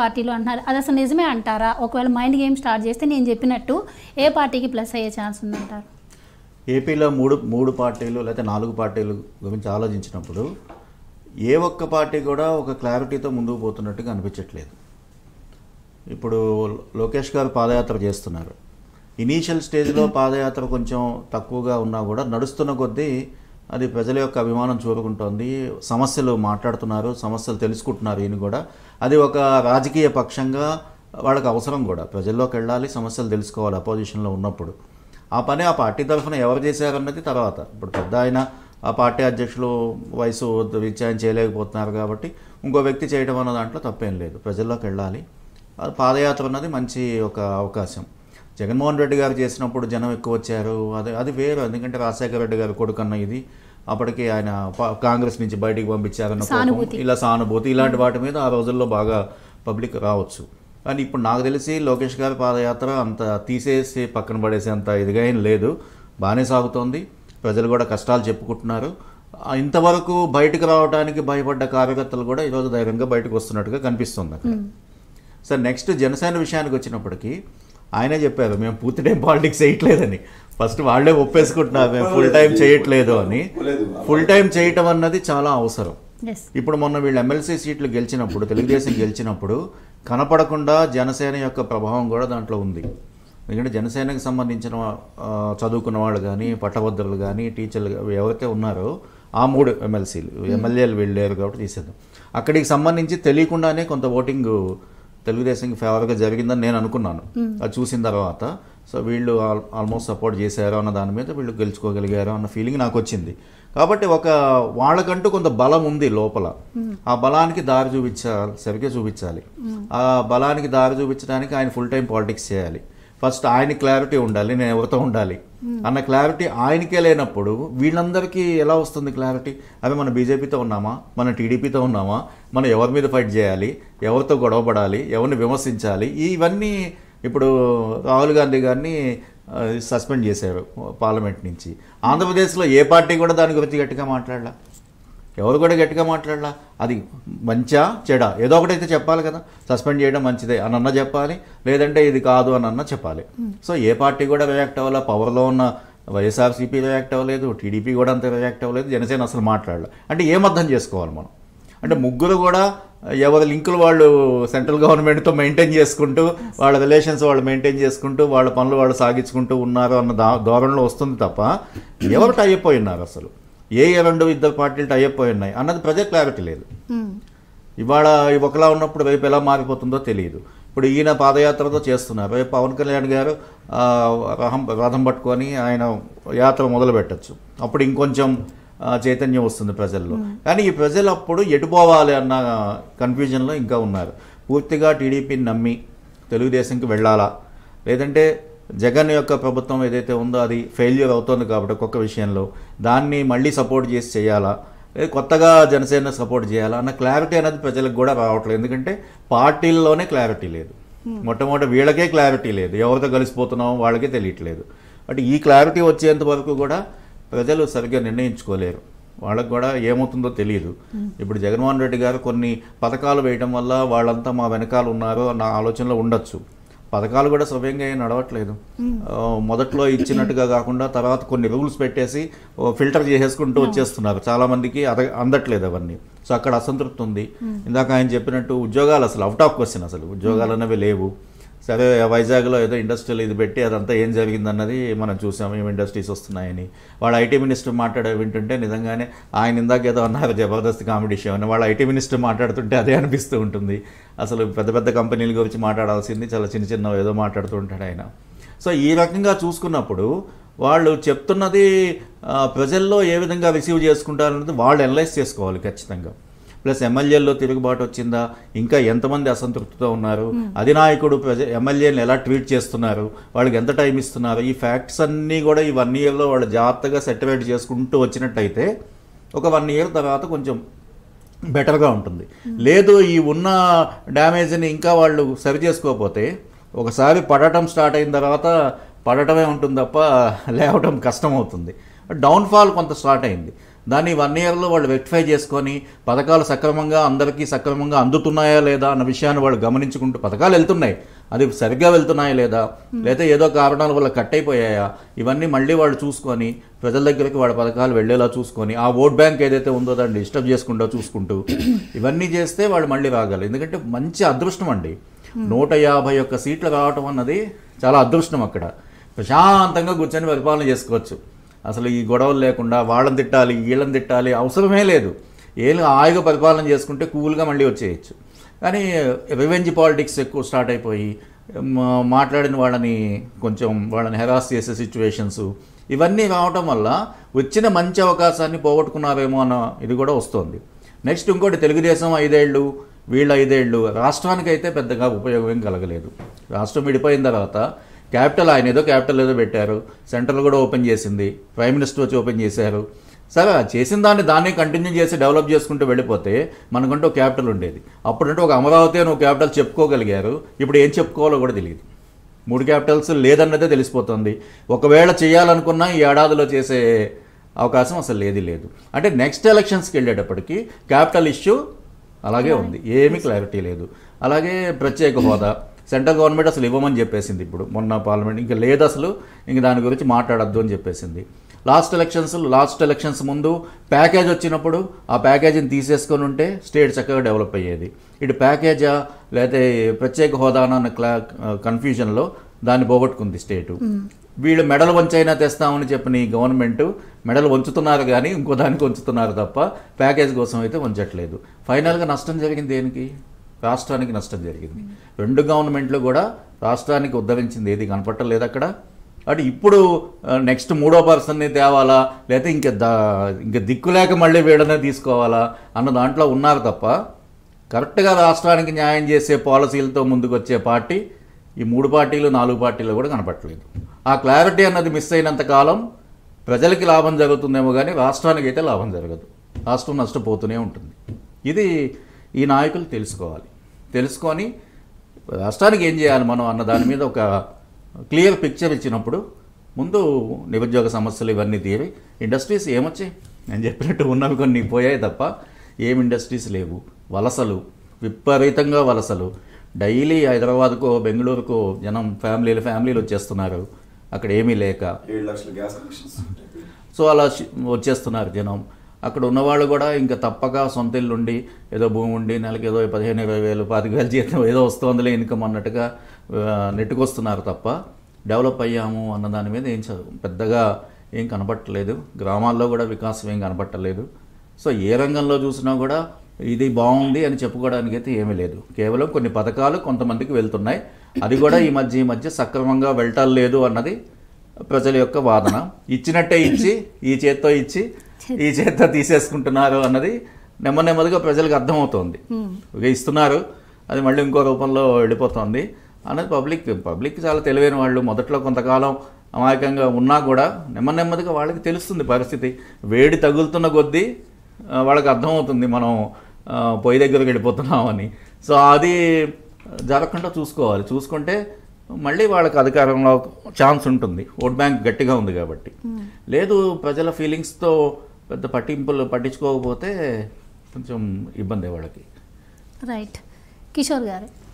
పార్టీలు అంటున్నారు అది అసలు నిజమే అంటారా ఒకవేళ మైండ్ గేమ్ స్టార్ట్ చేస్తే నేను చెప్పినట్టు ఏ పార్టీకి ప్లస్ అయ్యే ఛాన్స్ ఉందంటారు ఏపీలో మూడు మూడు పార్టీలు లేకపోతే నాలుగు పార్టీలు గురించి ఆలోచించినప్పుడు ఏ ఒక్క పార్టీ కూడా ఒక క్లారిటీతో ముందుకు పోతున్నట్టుగా అనిపించట్లేదు ఇప్పుడు లోకేష్ గారు పాదయాత్ర చేస్తున్నారు ఇనీషియల్ స్టేజ్లో పాదయాత్ర కొంచెం తక్కువగా ఉన్నా కూడా నడుస్తున్న కొద్దీ అది ప్రజల యొక్క అభిమానం చూపుకుంటోంది సమస్యలు మాట్లాడుతున్నారు సమస్యలు తెలుసుకుంటున్నారు ఈయన కూడా అది ఒక రాజకీయ పక్షంగా వాళ్ళకి అవసరం కూడా ప్రజల్లోకి వెళ్ళాలి సమస్యలు తెలుసుకోవాలి అపోజిషన్లో ఉన్నప్పుడు ఆ పని ఆ పార్టీ తరఫున ఎవరు చేశారన్నది తర్వాత ఇప్పుడు పెద్ద ఆయన ఆ పార్టీ అధ్యక్షులు వయసు విచారణ చేయలేకపోతున్నారు కాబట్టి ఇంకో వ్యక్తి చేయడం అన్న దాంట్లో తప్పేం లేదు ప్రజల్లోకి వెళ్ళాలి పాదయాత్ర అన్నది మంచి ఒక అవకాశం జగన్మోహన్ రెడ్డి గారు చేసినప్పుడు జనం ఎక్కువ వచ్చారు అది అది వేరు ఎందుకంటే రాజశేఖర రెడ్డి గారు కొడుకన్న ఇది అప్పటికి ఆయన కాంగ్రెస్ నుంచి బయటికి పంపించారన్న ఇలా సానుభూతి ఇలాంటి వాటి మీద ఆ రోజుల్లో బాగా పబ్లిక్ రావచ్చు కానీ ఇప్పుడు నాకు తెలిసి లోకేష్ గారి పాదయాత్ర అంత తీసేసి పక్కన అంత ఇదిగా ఏం లేదు బాగానే సాగుతోంది ప్రజలు కూడా కష్టాలు చెప్పుకుంటున్నారు ఇంతవరకు బయటకు రావడానికి భయపడ్డ కార్యకర్తలు కూడా ఈరోజు ధైర్యంగా బయటకు వస్తున్నట్టుగా కనిపిస్తుంది అక్కడ సార్ నెక్స్ట్ జనసేన విషయానికి వచ్చినప్పటికీ ఆయనే చెప్పారు మేము పూర్తి టైం పాలిటిక్స్ చేయట్లేదని ఫస్ట్ వాళ్ళే ఒప్పేసుకుంటున్నారు మేము ఫుల్ టైం చేయట్లేదు అని ఫుల్ టైం చేయటం అన్నది చాలా అవసరం ఇప్పుడు మొన్న వీళ్ళు ఎమ్మెల్సీ సీట్లు గెలిచినప్పుడు తెలుగుదేశం గెలిచినప్పుడు కనపడకుండా జనసేన యొక్క ప్రభావం కూడా దాంట్లో ఉంది ఎందుకంటే జనసేనకు సంబంధించిన చదువుకున్న వాళ్ళు కానీ పట్టభద్రులు కానీ టీచర్లు ఎవరైతే ఉన్నారో ఆ మూడు ఎమ్మెల్సీలు hmm. ఎమ్మెల్యేలు వెళ్ళారు కాబట్టి తీసేద్దాం అక్కడికి సంబంధించి తెలియకుండానే కొంత ఓటింగ్ తెలుగుదేశంకి ఫేవర్గా జరిగిందని నేను అనుకున్నాను అది చూసిన తర్వాత సో వీళ్ళు ఆల్మోస్ట్ సపోర్ట్ చేశారు అన్న దాని మీద వీళ్ళు గెలుచుకోగలిగారు అన్న ఫీలింగ్ నాకు వచ్చింది కాబట్టి ఒక వాళ్ళకంటూ కొంత బలం ఉంది లోపల ఆ బలానికి దారి చూపించాలి చూపించాలి ఆ బలానికి దారి చూపించడానికి ఆయన ఫుల్ టైం పాలిటిక్స్ చేయాలి ఫస్ట్ ఆయన క్లారిటీ ఉండాలి నేను ఎవరితో ఉండాలి Hmm. అన్న క్లారిటీ ఆయనకే లేనప్పుడు వీళ్ళందరికీ ఎలా వస్తుంది క్లారిటీ అవి మన బీజేపీతో ఉన్నామా మన టీడీపీతో ఉన్నామా మనం ఎవరి మీద ఫైట్ చేయాలి ఎవరితో గొడవపడాలి ఎవరిని విమర్శించాలి ఇవన్నీ ఇప్పుడు రాహుల్ గాంధీ గారిని సస్పెండ్ చేశారు పార్లమెంట్ నుంచి ఆంధ్రప్రదేశ్లో ఏ పార్టీ కూడా దాని గురించి గట్టిగా మాట్లాడాల ఎవరు కూడా గట్టిగా మాట్లాడలా అది మంచా చెడా ఏదో ఒకటైతే చెప్పాలి కదా సస్పెండ్ చేయడం మంచిదే అన్న చెప్పాలి లేదంటే ఇది కాదు అని అన్న చెప్పాలి సో ఏ పార్టీ కూడా రియాక్ట్ అవ్వాలా పవర్లో ఉన్న వైఎస్ఆర్సీపీ రియాక్ట్ అవ్వలేదు టీడీపీ కూడా అంత రియాక్ట్ అవ్వలేదు జనసేన అసలు మాట్లాడాలి అంటే ఏం అర్థం చేసుకోవాలి మనం అంటే ముగ్గురు కూడా ఎవరి లింకులు వాళ్ళు సెంట్రల్ గవర్నమెంట్తో మెయింటైన్ చేసుకుంటూ వాళ్ళ రిలేషన్స్ వాళ్ళు మెయింటైన్ చేసుకుంటూ వాళ్ళ పనులు వాళ్ళు సాగించుకుంటూ ఉన్నారు అన్న ధోరణిలో వస్తుంది తప్ప ఎవరు టైప్ అయిపోయి ఉన్నారు అసలు ఏ ఏ రెండు ఇద్దరు పార్టీలు అయ్యిపోయి ఉన్నాయి అన్నది ప్రజలకు క్లారిటీ లేదు ఇవాళ ఒకలా ఉన్నప్పుడు రేపు ఎలా మారిపోతుందో తెలియదు ఇప్పుడు ఈయన పాదయాత్రతో చేస్తున్నారు రేపు పవన్ కళ్యాణ్ గారు రథం రథం పట్టుకొని ఆయన యాత్ర మొదలు పెట్టచ్చు అప్పుడు ఇంకొంచెం చైతన్యం వస్తుంది ప్రజల్లో కానీ ఈ ప్రజలు అప్పుడు ఎటుపోవాలి అన్న కన్ఫ్యూజన్లో ఇంకా ఉన్నారు పూర్తిగా టీడీపీని నమ్మి తెలుగుదేశంకి వెళ్ళాలా లేదంటే జగన్ యొక్క ప్రభుత్వం ఏదైతే ఉందో అది ఫెయిల్యూర్ అవుతుంది కాబట్టి ఒక్కొక్క విషయంలో దాన్ని మళ్ళీ సపోర్ట్ చేసి చేయాలా కొత్తగా జనసేన సపోర్ట్ చేయాలా అన్న క్లారిటీ అనేది ప్రజలకు కూడా రావట్లేదు ఎందుకంటే పార్టీల్లోనే క్లారిటీ లేదు hmm. మొట్టమొదటి వీళ్ళకే క్లారిటీ లేదు ఎవరితో కలిసిపోతున్నామో వాళ్ళకే తెలియట్లేదు అంటే ఈ క్లారిటీ వచ్చేంత వరకు కూడా ప్రజలు సరిగ్గా నిర్ణయించుకోలేరు వాళ్ళకు కూడా ఏమవుతుందో తెలియదు hmm. ఇప్పుడు జగన్మోహన్ రెడ్డి గారు కొన్ని పథకాలు వేయడం వల్ల వాళ్ళంతా మా వెనకాల ఉన్నారో నా ఆలోచనలో ఉండొచ్చు పథకాలు కూడా సవ్యంగా ఏం నడవట్లేదు మొదట్లో ఇచ్చినట్టుగా కాకుండా తర్వాత కొన్ని రూల్స్ పెట్టేసి ఫిల్టర్ చేసేసుకుంటూ వచ్చేస్తున్నారు చాలామందికి అద అందట్లేదు అవన్నీ సో అక్కడ అసంతృప్తి ఉంది ఇందాక ఆయన చెప్పినట్టు ఉద్యోగాలు అసలు అవుట్ ఆఫ్ క్వశ్చన్ అసలు ఉద్యోగాలు అనేవి లేవు సరే వైజాగ్లో ఏదో ఇండస్ట్రియల్ ఇది పెట్టి అదంతా ఏం జరిగిందన్నది మనం చూసాము ఏమి ఇండస్ట్రీస్ వస్తున్నాయని వాళ్ళ ఐటీ మినిస్టర్ మాట్లాడే వింటుంటే నిజంగానే ఆయన ఇందాక ఏదో అన్నారు జబర్దస్త్ కాంపిటీషన్ అని వాళ్ళ ఐటీ మినిస్టర్ మాట్లాడుతుంటే అదే అనిపిస్తూ ఉంటుంది అసలు పెద్ద పెద్ద కంపెనీల గురించి మాట్లాడాల్సింది చాలా చిన్న చిన్న ఏదో మాట్లాడుతూ ఉంటాడు ఆయన సో ఈ రకంగా చూసుకున్నప్పుడు వాళ్ళు చెప్తున్నది ప్రజల్లో ఏ విధంగా రిసీవ్ చేసుకుంటారన్నది వాళ్ళు ఎనలైజ్ చేసుకోవాలి ఖచ్చితంగా ప్లస్ ఎమ్మెల్యేల్లో తిరుగుబాటు వచ్చిందా ఇంకా ఎంతమంది అసంతృప్తితో ఉన్నారు అధినాయకుడు ఎమ్మెల్యేని ఎలా ట్వీట్ చేస్తున్నారు వాళ్ళకి ఎంత టైం ఇస్తున్నారు ఈ ఫ్యాక్ట్స్ అన్నీ కూడా ఈ వన్ ఇయర్లో వాళ్ళు జాగ్రత్తగా సెటిలైట్ చేసుకుంటూ వచ్చినట్టయితే ఒక వన్ ఇయర్ తర్వాత కొంచెం బెటర్గా ఉంటుంది లేదు ఈ ఉన్న డ్యామేజ్ని ఇంకా వాళ్ళు సరి చేసుకోకపోతే ఒకసారి పడటం స్టార్ట్ అయిన తర్వాత పడటమే ఉంటుంది తప్ప లేవటం కష్టం అవుతుంది డౌన్ఫాల్ కొంత స్టార్ట్ అయింది దాన్ని వన్ ఇయర్లో వాళ్ళు వెరిఫై చేసుకొని పథకాలు సక్రమంగా అందరికీ సక్రమంగా అందుతున్నాయా లేదా అన్న విషయాన్ని వాళ్ళు గమనించుకుంటూ పథకాలు వెళ్తున్నాయి అది సరిగ్గా వెళ్తున్నాయా లేదా లేదా ఏదో కారణాల వల్ల కట్ అయిపోయాయా ఇవన్నీ మళ్ళీ వాళ్ళు చూసుకొని ప్రజల దగ్గరికి వాళ్ళ పథకాలు వెళ్ళేలా చూసుకొని ఆ ఓట్ బ్యాంక్ ఏదైతే ఉందో దాన్ని డిస్టర్బ్ చేసుకుంటూ చూసుకుంటూ ఇవన్నీ చేస్తే వాళ్ళు మళ్ళీ రాగలరు ఎందుకంటే మంచి అదృష్టం అండి నూట యాభై ఒక్క సీట్లు రావటం అన్నది చాలా అదృష్టం అక్కడ ప్రశాంతంగా కూర్చొని పరిపాలన చేసుకోవచ్చు అసలు ఈ గొడవలు లేకుండా వాళ్ళని తిట్టాలి వీళ్ళని తిట్టాలి అవసరమే లేదు ఏం హాయిగా పరిపాలన చేసుకుంటే కూల్గా మళ్ళీ వచ్చేయచ్చు కానీ రివెంజ్ పాలిటిక్స్ ఎక్కువ స్టార్ట్ అయిపోయి మాట్లాడిన వాళ్ళని కొంచెం వాళ్ళని హెరాస్ చేసే సిచ్యువేషన్స్ ఇవన్నీ రావటం వల్ల వచ్చిన మంచి అవకాశాన్ని పోగొట్టుకున్నారేమో అన్న ఇది కూడా వస్తుంది నెక్స్ట్ ఇంకోటి తెలుగుదేశం ఐదేళ్ళు వీళ్ళ ఐదేళ్ళు రాష్ట్రానికైతే పెద్దగా ఉపయోగం కలగలేదు రాష్ట్రం విడిపోయిన తర్వాత క్యాపిటల్ ఆయన ఏదో క్యాపిటల్ ఏదో పెట్టారు సెంట్రల్ కూడా ఓపెన్ చేసింది ప్రైమ్ మినిస్టర్ వచ్చి ఓపెన్ చేశారు సరే చేసిన దాన్ని దాన్ని కంటిన్యూ చేసి డెవలప్ చేసుకుంటూ వెళ్ళిపోతే మనకంటూ క్యాపిటల్ ఉండేది అప్పుడంటే ఒక అమరావతి అని ఒక క్యాపిటల్ చెప్పుకోగలిగారు ఇప్పుడు ఏం చెప్పుకోవాలో కూడా తెలియదు మూడు క్యాపిటల్స్ లేదన్నదే తెలిసిపోతుంది ఒకవేళ చేయాలనుకున్నా ఈ ఏడాదిలో చేసే అవకాశం అసలు లేదు లేదు అంటే నెక్స్ట్ ఎలక్షన్స్కి వెళ్ళేటప్పటికి క్యాపిటల్ ఇష్యూ అలాగే ఉంది ఏమీ క్లారిటీ లేదు అలాగే ప్రత్యేక హోదా సెంట్రల్ గవర్నమెంట్ అసలు ఇవ్వమని చెప్పేసింది ఇప్పుడు మొన్న పార్లమెంట్ ఇంకా లేదు అసలు ఇంక దాని గురించి మాట్లాడద్దు అని చెప్పేసింది లాస్ట్ ఎలక్షన్స్ లాస్ట్ ఎలక్షన్స్ ముందు ప్యాకేజ్ వచ్చినప్పుడు ఆ ప్యాకేజీని తీసేసుకొని ఉంటే స్టేట్ చక్కగా డెవలప్ అయ్యేది ఇటు ప్యాకేజా లేకపోతే ప్రత్యేక హోదానా అన్న క్లా కన్ఫ్యూజన్లో దాన్ని పోగొట్టుకుంది స్టేటు వీళ్ళు మెడల్ వంచైనా తెస్తామని ఈ గవర్నమెంట్ మెడల్ వంచుతున్నారు కానీ ఇంకో దానికి వంచుతున్నారు తప్ప ప్యాకేజ్ కోసం అయితే వంచట్లేదు ఫైనల్గా నష్టం జరిగింది దేనికి రాష్ట్రానికి నష్టం జరిగింది రెండు గవర్నమెంట్లు కూడా రాష్ట్రానికి ఉద్ధరించింది ఏది కనపడటం లేదు అక్కడ అటు ఇప్పుడు నెక్స్ట్ మూడో పర్సన్ని తేవాలా లేకపోతే ఇంకా దా ఇంకా లేక మళ్ళీ వీడనే తీసుకోవాలా అన్న దాంట్లో ఉన్నారు తప్ప కరెక్ట్గా రాష్ట్రానికి న్యాయం చేసే పాలసీలతో ముందుకు వచ్చే పార్టీ ఈ మూడు పార్టీలు నాలుగు పార్టీలు కూడా కనపట్టలేదు ఆ క్లారిటీ అన్నది మిస్ అయినంత కాలం ప్రజలకి లాభం జరుగుతుందేమో కానీ రాష్ట్రానికి అయితే లాభం జరగదు రాష్ట్రం నష్టపోతూనే ఉంటుంది ఇది ఈ నాయకులు తెలుసుకోవాలి తెలుసుకొని రాష్ట్రానికి ఏం చేయాలి మనం అన్న దాని మీద ఒక క్లియర్ పిక్చర్ ఇచ్చినప్పుడు ముందు నిరుద్యోగ సమస్యలు ఇవన్నీ తీరి ఇండస్ట్రీస్ ఏమొచ్చాయి నేను చెప్పినట్టు ఉన్నవి కొన్ని పోయాయి తప్ప ఏం ఇండస్ట్రీస్ లేవు వలసలు విపరీతంగా వలసలు డైలీ హైదరాబాద్కో బెంగళూరుకో జనం ఫ్యామిలీలు ఫ్యామిలీలు వచ్చేస్తున్నారు అక్కడ ఏమీ లేక సో అలా వచ్చేస్తున్నారు జనం అక్కడ ఉన్నవాళ్ళు కూడా ఇంకా తప్పక సొంత ఇల్లు ఉండి ఏదో భూమి ఉండి నెలకి ఏదో పదిహేను ఇరవై వేలు పాతిక వేలు జీతం ఏదో వస్తుందిలే ఇన్కమ్ అన్నట్టుగా నెట్టుకొస్తున్నారు తప్ప డెవలప్ అయ్యాము అన్న దాని మీద ఏం పెద్దగా ఏం కనబట్టలేదు గ్రామాల్లో కూడా వికాసం ఏం కనబట్టలేదు సో ఏ రంగంలో చూసినా కూడా ఇది బాగుంది అని చెప్పుకోవడానికి అయితే ఏమీ లేదు కేవలం కొన్ని పథకాలు కొంతమందికి వెళ్తున్నాయి అది కూడా ఈ మధ్య ఈ మధ్య సక్రమంగా వెళ్ళటం లేదు అన్నది ప్రజల యొక్క వాదన ఇచ్చినట్టే ఇచ్చి ఈ చేత్తో ఇచ్చి ఈ చేత తీసేసుకుంటున్నారు అన్నది నెమ్మది నెమ్మదిగా ప్రజలకు అర్థమవుతుంది ఓకే ఇస్తున్నారు అది మళ్ళీ ఇంకో రూపంలో వెళ్ళిపోతుంది అన్నది పబ్లిక్ పబ్లిక్ చాలా తెలివైన వాళ్ళు మొదట్లో కొంతకాలం అమాయకంగా ఉన్నా కూడా నెమ్మ నెమ్మదిగా వాళ్ళకి తెలుస్తుంది పరిస్థితి వేడి తగులుతున్న కొద్దీ వాళ్ళకి అర్థమవుతుంది మనం పొయ్యి దగ్గరకు వెళ్ళిపోతున్నామని సో అది జరగకుండా చూసుకోవాలి చూసుకుంటే మళ్ళీ వాళ్ళకి అధికారంలో ఛాన్స్ ఉంటుంది ఓట్ బ్యాంక్ గట్టిగా ఉంది కాబట్టి లేదు ప్రజల ఫీలింగ్స్తో పెద్ద పట్టింపులు పట్టించుకోకపోతే కొంచెం ఇబ్బంది వాళ్ళకి రైట్ కిషోర్ గారు